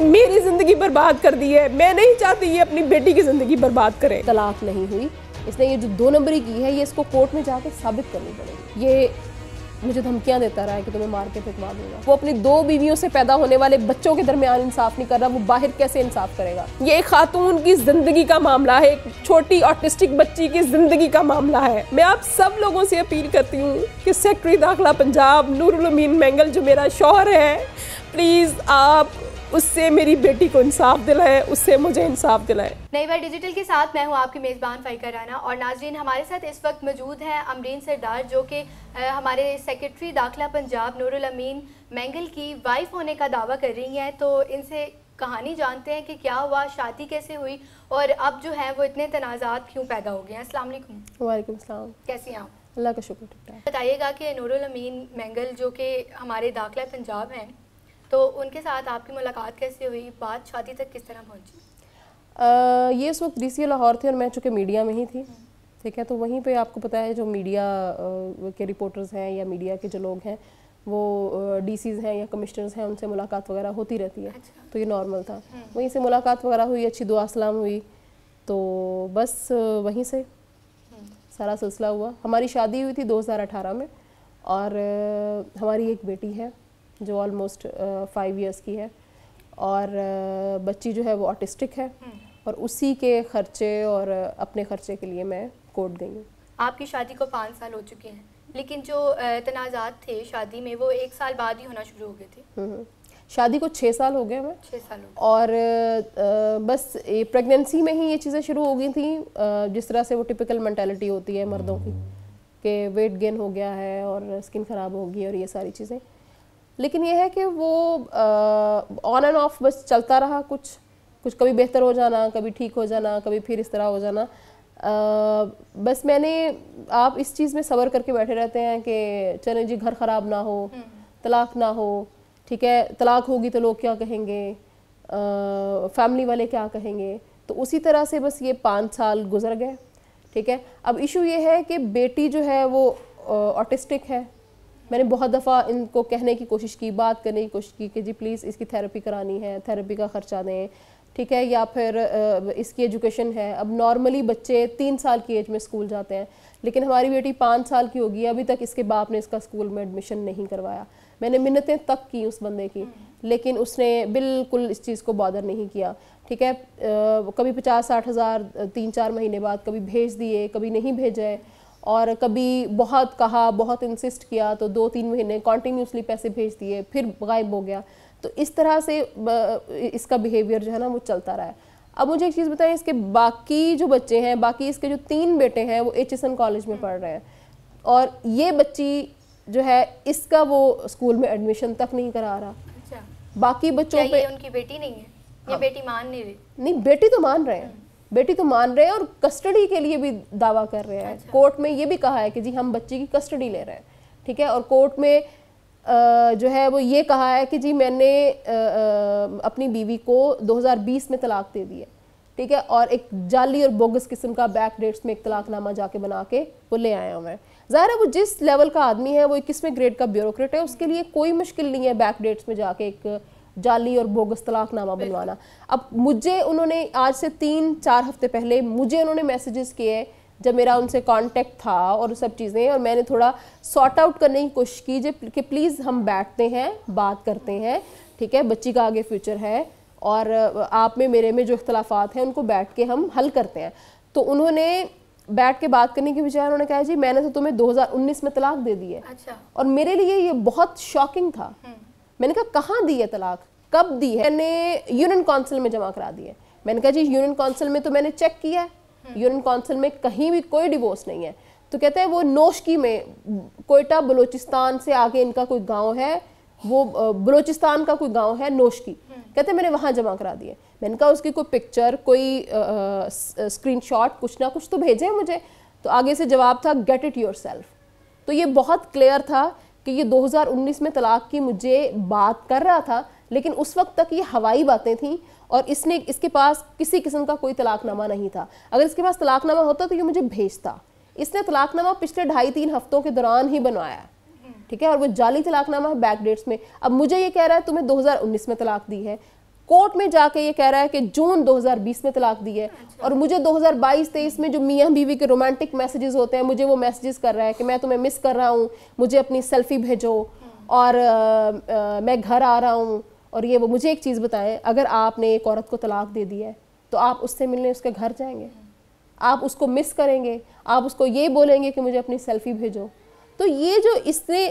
इसने मेरी ज़िंदगी बर्बाद कर दी है मैं नहीं चाहती ये अपनी बेटी की ज़िंदगी बर्बाद करे तलाक नहीं हुई इसने ये जो दो नंबरी की है ये इसको कोर्ट में जाके साबित करनी पड़ेगी ये मुझे धमकियाँ देता रहा है कि तुम्हें मार के फिटवा दूंगा वो अपनी दो बीवियों से पैदा होने वाले बच्चों के दरमियान इंसाफ नहीं कर रहा वो बाहर कैसे इंसाफ करेगा ये एक खातून की जिंदगी का मामला है एक छोटी ऑटिस्टिक बच्ची की जिंदगी का मामला है मैं आप सब लोगों से अपील करती हूँ कि सेक्रेटरी दाखिला पंजाब नूरुलमीन मैंगल जो मेरा शोहर है प्लीज़ आप उससे मेरी बेटी को इंसाफ दिलाए उससे मुझे इंसाफ दिलाए नई बार डिजिटल के साथ मैं हूँ आपकी मेज़बान फ़ाइका राना और नाजरीन हमारे साथ इस वक्त मौजूद हैं अमरीन सरदार जो कि हमारे सेक्रेटरी दाखिला पंजाब नूरुल अमीन मैंगल की वाइफ होने का दावा कर रही हैं तो इनसे कहानी जानते हैं कि क्या हुआ शादी कैसे हुई और अब जो है वो इतने तनाज़ात क्यों पैदा हो गए हैं अस्सलाम वालेकुम वालेकुम हैं आप अल्लाह का शुक्र बताइएगा कि नूरुल अमीन मैंगल जो कि हमारे दाखिला पंजाब हैं तो उनके साथ आपकी मुलाकात कैसे हुई बात शादी तक किस तरह पहुँची ये इस वक्त डी लाहौर थे और मैं चूँकि मीडिया में ही थी ठीक है तो वहीं पे आपको पता है जो मीडिया के रिपोर्टर्स हैं या मीडिया के जो लोग हैं वो डीसीज हैं या कमिश्नर्स हैं उनसे मुलाकात वगैरह होती रहती है अच्छा। तो ये नॉर्मल था हम्म। वहीं से मुलाकात वगैरह हुई अच्छी दुआ सलाम हुई तो बस वहीं से हम्म। सारा सिलसिला हुआ हमारी शादी हुई थी 2018 में और हमारी एक बेटी है जो ऑलमोस्ट फाइव इयर्स की है और uh, बच्ची जो है वो ऑटिस्टिक है हम्म। और उसी के खर्चे और uh, अपने खर्चे के लिए मैं कोर्ट गई हूँ आपकी शादी को पाँच साल हो चुके हैं लेकिन जो uh, तनाजात थे शादी में वो एक साल बाद ही होना शुरू हो गए थे हम्म, हम्म। शादी को छः साल हो गए हमें छः साल और आ, बस प्रेगनेंसी में ही ये चीज़ें शुरू हो गई थी आ, जिस तरह से वो टिपिकल मैंटेलिटी होती है मर्दों की कि वेट गेन हो गया है और स्किन ख़राब होगी और ये सारी चीज़ें लेकिन यह है कि वो ऑन एंड ऑफ बस चलता रहा कुछ कुछ कभी बेहतर हो जाना कभी ठीक हो जाना कभी फिर इस तरह हो जाना आ, बस मैंने आप इस चीज़ में सबर करके बैठे रहते हैं कि चलें जी घर ख़राब ना हो हम्म। तलाक ना हो ठीक है तलाक होगी तो लोग क्या कहेंगे फैमिली वाले क्या कहेंगे तो उसी तरह से बस ये पाँच साल गुजर गए ठीक है अब इशू ये है कि बेटी जो है वो ऑटिस्टिक है मैंने बहुत दफ़ा इनको कहने की कोशिश की बात करने की कोशिश की कि जी प्लीज़ इसकी थेरेपी करानी है थेरेपी का ख़र्चा दें ठीक है या फिर इसकी एजुकेशन है अब नॉर्मली बच्चे तीन साल की एज में स्कूल जाते हैं लेकिन हमारी बेटी पाँच साल की होगी अभी तक इसके बाप ने इसका स्कूल में एडमिशन नहीं करवाया मैंने मिन्नतें तक की उस बंदे की लेकिन उसने बिल्कुल इस चीज़ को बॉदर नहीं किया ठीक है आ, कभी पचास साठ हज़ार तीन चार महीने बाद कभी भेज दिए कभी नहीं भेजे और कभी बहुत कहा बहुत इंसिस्ट किया तो दो तीन महीने कॉन्टीन्यूसली पैसे भेज दिए फिर गायब हो गया तो इस तरह से इसका बिहेवियर जो है ना वो चलता रहा है अब मुझे एक चीज़ बताएं इसके बाकी जो बच्चे हैं बाकी इसके जो तीन बेटे हैं वो एच कॉलेज में पढ़ रहे हैं और ये बच्ची जो है इसका वो स्कूल में एडमिशन तक नहीं करा रहा अच्छा। बाकी बच्चों पे उनकी बेटी नहीं है ये हाँ। बेटी मान नहीं रही नहीं बेटी तो मान रहे हैं बेटी तो मान रहे हैं और कस्टडी के लिए भी दावा कर रहे हैं अच्छा। कोर्ट में ये भी कहा है कि जी हम बच्ची की कस्टडी ले रहे हैं ठीक है और कोर्ट में जो है वो ये कहा है कि जी मैंने अपनी बीवी को 2020 में तलाक दे दी है ठीक है और एक जाली और बोगस किस्म का बैक डेट्स में एक तलाकनामा जाके बना के वो ले आया हूँ मैं ज़ाहिर है वो जिस लेवल का आदमी है वो इक्कीसवें ग्रेड का ब्यूरोक्रेट है उसके लिए कोई मुश्किल नहीं है बैक डेट्स में जाके एक जाली और बोगस तलाकनामा बनवाना अब मुझे उन्होंने आज से तीन चार हफ्ते पहले मुझे उन्होंने मैसेजेस किए जब मेरा उनसे कांटेक्ट था और सब चीज़ें और मैंने थोड़ा सॉर्ट आउट करने की कोशिश की जब कि प्लीज़ हम बैठते हैं बात करते हैं ठीक है बच्ची का आगे फ्यूचर है और आप में मेरे में जो इख्तलाफात हैं उनको बैठ के हम हल करते हैं तो उन्होंने बैठ के बात करने की बजाय उन्होंने कहा जी मैंने तो तुम्हें 2019 में तलाक दे दी है अच्छा। और मेरे लिए ये बहुत शॉकिंग था हम्म। मैंने कहा कहाँ दी है तलाक कब दी है मैंने यूनियन काउंसिल में जमा करा दी है मैंने कहा जी यूनियन काउंसिल में तो मैंने चेक किया है हम्म। यूनियन काउंसिल में कहीं भी कोई डिवोर्स नहीं है तो कहते हैं वो नोशकी में कोयटा बलोचिस्तान से आगे इनका कोई गांव है वो बलोचिस्तान का कोई गांव है नोशकी हम्म। कहते हैं मैंने वहाँ जमा करा दिए मैंने कहा उसकी कोई पिक्चर कोई शॉट कुछ ना कुछ तो भेजे मुझे तो आगे से जवाब था गेट इट योर सेल्फ तो ये बहुत क्लियर था कि ये 2019 में तलाक की मुझे बात कर रहा था लेकिन उस वक्त तक ये हवाई बातें थीं और इसने इसके पास किसी किस्म का कोई तलाकनामा नहीं था अगर इसके पास तलाकनामा होता तो ये मुझे भेजता इसने तलाकनामा पिछले ढाई तीन हफ्तों के दौरान ही बनवाया ठीक है और वो जाली तलाकनामा है बैक डेट्स में अब मुझे ये कह रहा है तुम्हें 2019 में तलाक दी है कोर्ट में जाके ये कह रहा है कि जून 2020 में तलाक दी है अच्छा। और मुझे 2022-23 में जो मियाँ बीवी के रोमांटिक मैसेजेस होते हैं मुझे वो मैसेजेस कर रहा है कि मैं तुम्हें मिस कर रहा हूँ मुझे अपनी सेल्फी भेजो और आ, आ, मैं घर आ रहा हूँ और ये वो मुझे एक चीज़ बताएं अगर आपने एक औरत को तलाक दे दिया है तो आप उससे मिलने उसके घर जाएंगे आप उसको मिस करेंगे आप उसको ये बोलेंगे कि मुझे अपनी सेल्फी भेजो तो ये जो इसने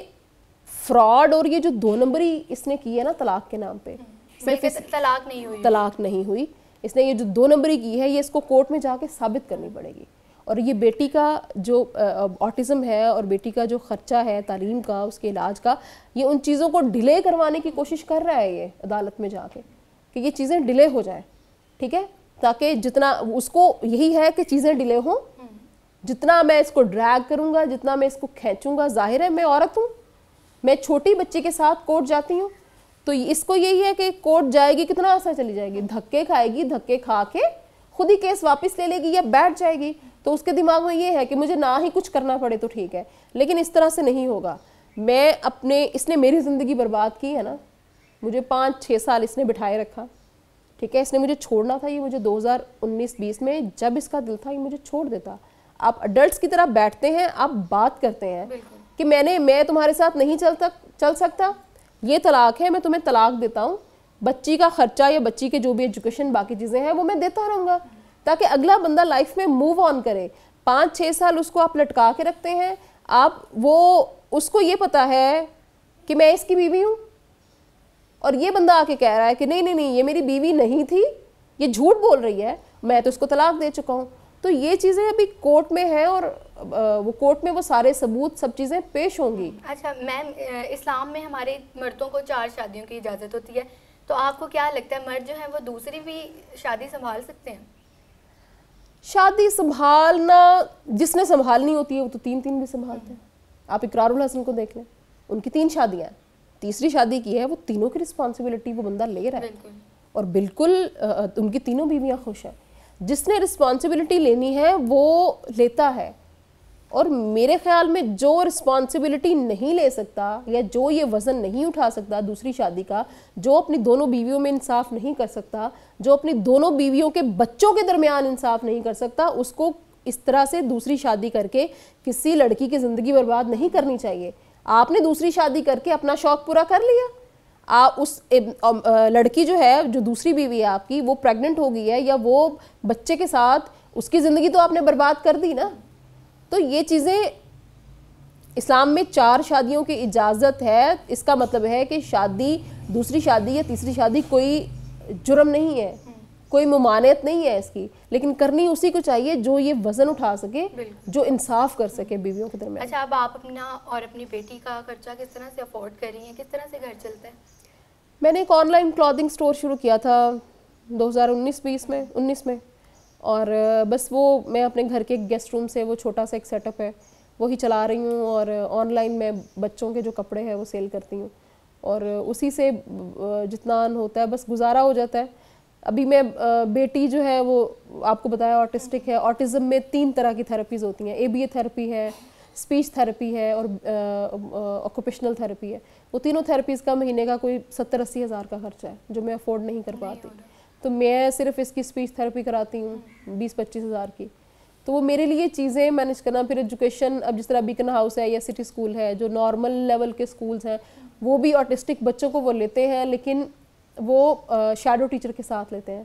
फ्रॉड और ये जो दो नंबरी इसने की है ना तलाक के नाम पर सिर्फ इस, तलाक नहीं हुई तलाक नहीं हुई इसने ये जो दो नंबरी की है ये इसको कोर्ट में जाके साबित करनी पड़ेगी और ये बेटी का जो ऑटिज़म है और बेटी का जो ख़र्चा है तालीम का उसके इलाज का ये उन चीज़ों को डिले करवाने की कोशिश कर रहा है ये अदालत में जाके कि ये चीज़ें डिले हो जाए ठीक है ताकि जितना उसको यही है कि चीज़ें डिले हों जितना मैं इसको ड्रैग करूँगा जितना मैं इसको खींचूँगा जाहिर है मैं औरत हूँ मैं छोटी बच्ची के साथ कोर्ट जाती हूँ तो इसको यही है कि कोर्ट जाएगी कितना आसान चली जाएगी धक्के खाएगी धक्के खा के खुद ही केस वापस ले लेगी या बैठ जाएगी तो उसके दिमाग में ये है कि मुझे ना ही कुछ करना पड़े तो ठीक है लेकिन इस तरह से नहीं होगा मैं अपने इसने मेरी ज़िंदगी बर्बाद की है ना मुझे पाँच छः साल इसने बिठाए रखा ठीक है इसने मुझे छोड़ना था ये मुझे 2019-20 में जब इसका दिल था ये मुझे छोड़ देता आप अडल्ट की तरह बैठते हैं आप बात करते हैं कि मैंने मैं तुम्हारे साथ नहीं चल चल सकता ये तलाक है मैं तुम्हें तलाक देता हूँ बच्ची का खर्चा या बच्ची के जो भी एजुकेशन बाकी चीज़ें हैं वो मैं देता रहूँगा ताकि अगला बंदा लाइफ में मूव ऑन करे पाँच छः साल उसको आप लटका के रखते हैं आप वो उसको ये पता है कि मैं इसकी बीवी हूँ और ये बंदा आके कह रहा है कि नहीं नहीं नहीं ये मेरी बीवी नहीं थी ये झूठ बोल रही है मैं तो उसको तलाक दे चुका हूँ तो ये चीज़ें अभी कोर्ट में हैं और वो कोर्ट में वो सारे सबूत सब चीज़ें पेश होंगी अच्छा मैम इस्लाम में हमारे मर्दों को चार शादियों की इजाज़त होती है तो आपको क्या लगता है मर्द जो है वो दूसरी भी शादी संभाल सकते हैं शादी संभालना जिसने संभालनी होती है वो तो तीन तीन भी संभालते हैं आप इकरारुल हसन को देख लें उनकी तीन शादियाँ तीसरी शादी की है वो तीनों की रिस्पॉन्सिबिलिटी वो बंदा ले रहा है और बिल्कुल उनकी तीनों बीवियाँ खुश हैं जिसने रिस्पॉन्सिबिलिटी लेनी है वो लेता है और मेरे ख्याल में जो रिस्पॉन्सिबिलिटी नहीं ले सकता या जो ये वज़न नहीं उठा सकता दूसरी शादी का जो अपनी दोनों बीवियों में इंसाफ नहीं कर सकता जो अपनी दोनों बीवियों के बच्चों के दरमियान इंसाफ नहीं कर सकता उसको इस तरह से दूसरी शादी करके किसी लड़की की ज़िंदगी बर्बाद नहीं करनी चाहिए आपने दूसरी शादी करके अपना शौक पूरा कर लिया आ, उस लड़की जो है जो दूसरी बीवी है आपकी वो प्रेग्नेंट हो गई है या वो बच्चे के साथ उसकी ज़िंदगी तो आपने बर्बाद कर दी ना तो ये चीज़ें इस्लाम में चार शादियों की इजाज़त है इसका मतलब है कि शादी दूसरी शादी या तीसरी शादी कोई जुर्म नहीं है कोई ममानियत नहीं है इसकी लेकिन करनी उसी को चाहिए जो ये वजन उठा सके जो इंसाफ कर सके बीवियों के दरमियान अच्छा अब आप अपना और अपनी बेटी का खर्चा किस तरह से अफोर्ड कर रही हैं किस तरह से घर चलता है मैंने एक ऑनलाइन क्लॉथिंग स्टोर शुरू किया था 2019-20 में 19 में और बस वो मैं अपने घर के गेस्ट रूम से वो छोटा सा एक सेटअप है वही चला रही हूँ और ऑनलाइन मैं बच्चों के जो कपड़े हैं वो सेल करती हूँ और उसी से जितना होता है बस गुजारा हो जाता है अभी मैं बेटी जो है वो आपको बताया ऑटिस्टिक है ऑटिज़म में तीन तरह की थेरेपीज़ होती हैं ए बी ए थेरेपी है स्पीच थेरेपी है और ऑक्यूपेशनल थेरेपी है वो तीनों थेरेपीज़ का महीने का कोई सत्तर अस्सी हज़ार का खर्चा है जो मैं अफोर्ड नहीं कर पाती तो मैं सिर्फ इसकी स्पीच थेरेपी कराती हूँ बीस पच्चीस हज़ार की तो वो मेरे लिए चीज़ें मैनेज करना फिर एजुकेशन अब जिस तरह बीकन हाउस है या सिटी स्कूल है जो नॉर्मल लेवल के स्कूल्स हैं वो भी ऑटिस्टिक बच्चों को वो लेते हैं लेकिन वो शेडो टीचर के साथ लेते हैं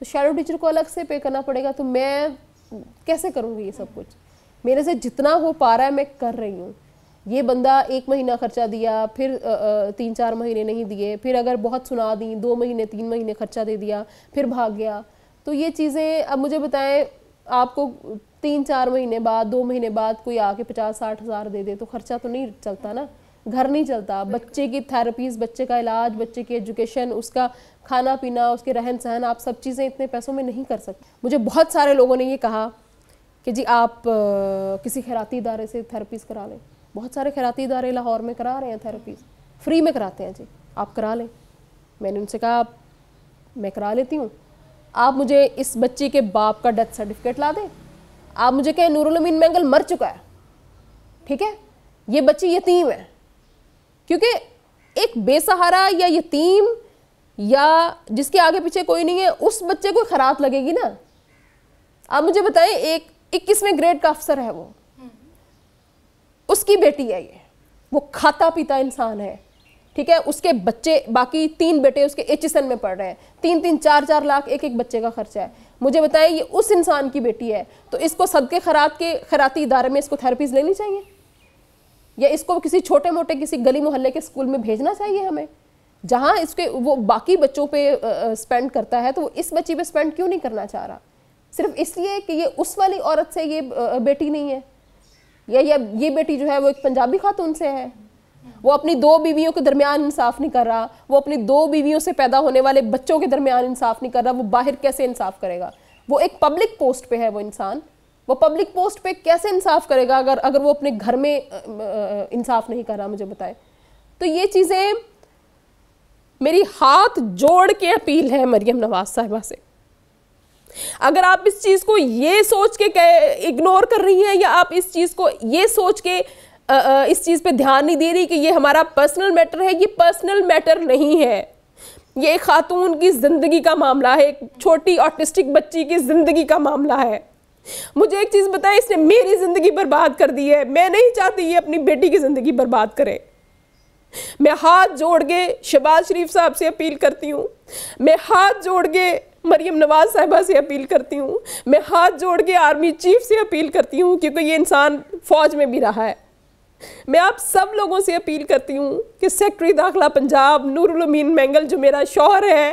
तो शेडो टीचर को अलग से पे करना पड़ेगा तो मैं कैसे करूँगी ये सब कुछ मेरे से जितना हो पा रहा है मैं कर रही हूँ ये बंदा एक महीना खर्चा दिया फिर तीन चार महीने नहीं दिए फिर अगर बहुत सुना दी दो महीने तीन महीने खर्चा दे दिया फिर भाग गया तो ये चीज़ें अब मुझे बताएं आपको तीन चार महीने बाद दो महीने बाद कोई आके पचास साठ हज़ार दे दे तो खर्चा तो नहीं चलता ना घर नहीं चलता बच्चे की थेरेपीज बच्चे का इलाज बच्चे की एजुकेशन उसका खाना पीना उसके रहन सहन आप सब चीज़ें इतने पैसों में नहीं कर सकते मुझे बहुत सारे लोगों ने ये कहा कि जी आप किसी खैराती इदारे से थेरेपीज़ करा लें बहुत सारे खैराती इदारे लाहौर में करा रहे हैं थेरेपीज़ फ्री में कराते हैं जी आप करा लें मैंने उनसे कहा आप मैं करा लेती हूँ आप मुझे इस बच्ची के बाप का डेथ सर्टिफिकेट ला दें आप मुझे कहें नूरुलमीन मैंगल मर चुका है ठीक है ये बच्ची यतीम है क्योंकि एक बेसहारा या यतीम या जिसके आगे पीछे कोई नहीं है उस बच्चे को खरात लगेगी ना आप मुझे बताएं एक इक्कीसवें ग्रेड का अफसर है वो उसकी बेटी है ये वो खाता पीता इंसान है ठीक है उसके बच्चे बाकी तीन बेटे उसके एच में पढ़ रहे हैं तीन तीन चार चार लाख एक एक बच्चे का खर्चा है मुझे बताएं ये उस इंसान की बेटी है तो इसको सदके खरात के खराती इदारे में इसको थेरेपीज लेनी चाहिए या इसको किसी छोटे मोटे किसी गली मोहल्ले के स्कूल में भेजना चाहिए हमें जहाँ इसके वो बाकी बच्चों पे स्पेंड करता है तो वो इस बच्ची पे स्पेंड क्यों नहीं करना चाह रहा सिर्फ इसलिए कि ये उस वाली औरत से ये बेटी नहीं है या ये ये बेटी जो है वो एक पंजाबी खातून से है वो अपनी दो बीवियों के दरमियान इंसाफ नहीं कर रहा वो अपनी दो बीवियों से पैदा होने वाले बच्चों के दरमियान इंसाफ नहीं कर रहा वो बाहर कैसे इंसाफ करेगा वो एक पब्लिक पोस्ट पे है वो इंसान वो पब्लिक पोस्ट पे कैसे इंसाफ करेगा अगर अगर वो अपने घर में इंसाफ नहीं कर रहा मुझे बताए तो ये चीज़ें मेरी हाथ जोड़ के अपील है मरियम नवाज साहिबा से अगर आप इस चीज़ को ये सोच के इग्नोर कर रही हैं या आप इस चीज़ को ये सोच के आ, इस चीज़ पे ध्यान नहीं दे रही कि ये हमारा पर्सनल मैटर है ये पर्सनल मैटर नहीं है ये एक खातून की ज़िंदगी का मामला है एक छोटी ऑटिस्टिक बच्ची की ज़िंदगी का मामला है मुझे एक चीज़ बताएं इसने मेरी ज़िंदगी बर्बाद कर दी है मैं नहीं चाहती ये अपनी बेटी की ज़िंदगी बर्बाद करे मैं हाथ जोड़ के शहबाज शरीफ साहब से अपील करती हूँ मैं हाथ जोड़ के मरियम नवाज़ साहबा से अपील करती हूँ मैं हाथ जोड़ के आर्मी चीफ से अपील करती हूँ क्योंकि ये इंसान फ़ौज में भी रहा है मैं आप सब लोगों से अपील करती हूँ कि सेक्रेटरी दाखिला पंजाब नूरुलमीन मैंगल जो मेरा शोहर है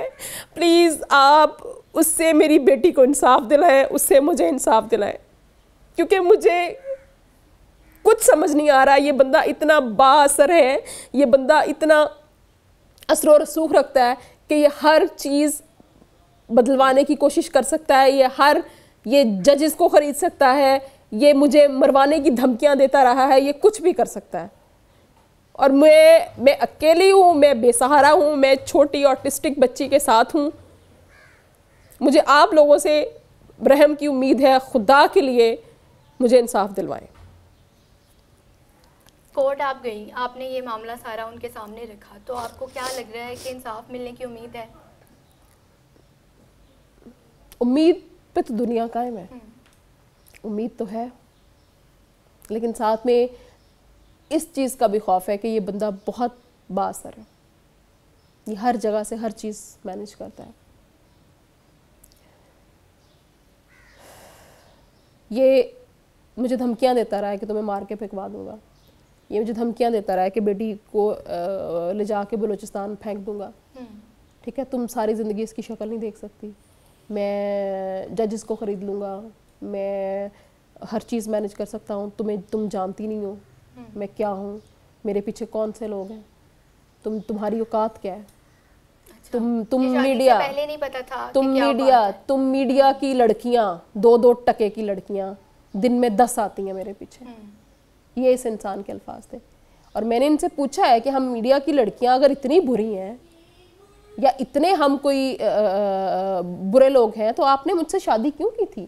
प्लीज़ आप उससे मेरी बेटी को इंसाफ दिलाएं उससे मुझे इंसाफ दिलाएं क्योंकि मुझे कुछ समझ नहीं आ रहा ये बंदा इतना बासर है ये बंदा इतना असर रसूख रखता है कि ये हर चीज़ बदलवाने की कोशिश कर सकता है ये हर ये जजेस को ख़रीद सकता है ये मुझे मरवाने की धमकियाँ देता रहा है ये कुछ भी कर सकता है और मैं मैं अकेली हूँ मैं बेसहारा हूँ मैं छोटी ऑटिस्टिक बच्ची के साथ हूँ मुझे आप लोगों से रहम की उम्मीद है खुदा के लिए मुझे इंसाफ दिलवाएं कोर्ट आप गई आपने ये मामला सारा उनके सामने रखा तो आपको क्या लग रहा है कि इंसाफ मिलने की उम्मीद है उम्मीद पे तो दुनिया कायम है हम्म। उम्मीद तो है लेकिन साथ में इस चीज़ का भी खौफ है कि ये बंदा बहुत बासर है ये हर जगह से हर चीज़ मैनेज करता है ये मुझे धमकियां देता रहा है कि तुम्हें मार के फेंकवा दूंगा ये मुझे धमकियाँ देता रहा है कि बेटी को ले जा के बलोचिस्तान फेंक दूंगा हम्म। ठीक है तुम सारी ज़िंदगी इसकी शक्ल नहीं देख सकती मैं जजेस को ख़रीद लूँगा मैं हर चीज़ मैनेज कर सकता हूँ तुम्हें तुम जानती नहीं हो हम्म। मैं क्या हूँ मेरे पीछे कौन से लोग हैं तुम तुम्हारी औकात क्या है अच्छा। तुम तुम मीडिया पहले नहीं पता था तुम मीडिया तुम मीडिया की लड़कियाँ दो दो टके की लड़कियाँ दिन में दस आती हैं मेरे पीछे हम्म। ये इस इंसान के अल्फाज थे और मैंने इनसे पूछा है कि हम मीडिया की लड़कियां अगर इतनी बुरी हैं या इतने हम कोई बुरे लोग हैं तो आपने मुझसे शादी क्यों की थी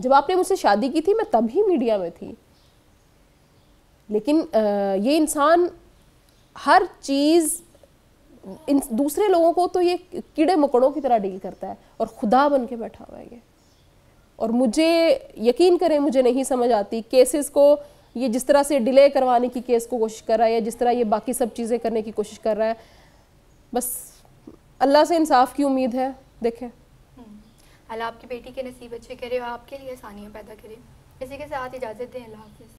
जब आपने मुझसे शादी की थी मैं तभी मीडिया में थी लेकिन ये इंसान हर चीज़ इन दूसरे लोगों को तो ये कीड़े मकड़ों की तरह डील करता है और खुदा बन के बैठा हुआ है ये और मुझे यकीन करें मुझे नहीं समझ आती केसेस को ये जिस तरह से डिले करवाने की केस को कोशिश कर रहा है या जिस तरह ये बाकी सब चीज़ें करने की कोशिश कर रहा है बस अल्लाह से इंसाफ की उम्मीद है देखें हम्म। अल्लाह आपकी बेटी के नसीब अच्छे करे और आपके लिए आसानियाँ पैदा करे इसी के साथ इजाज़त दें अल्लाह हाफ़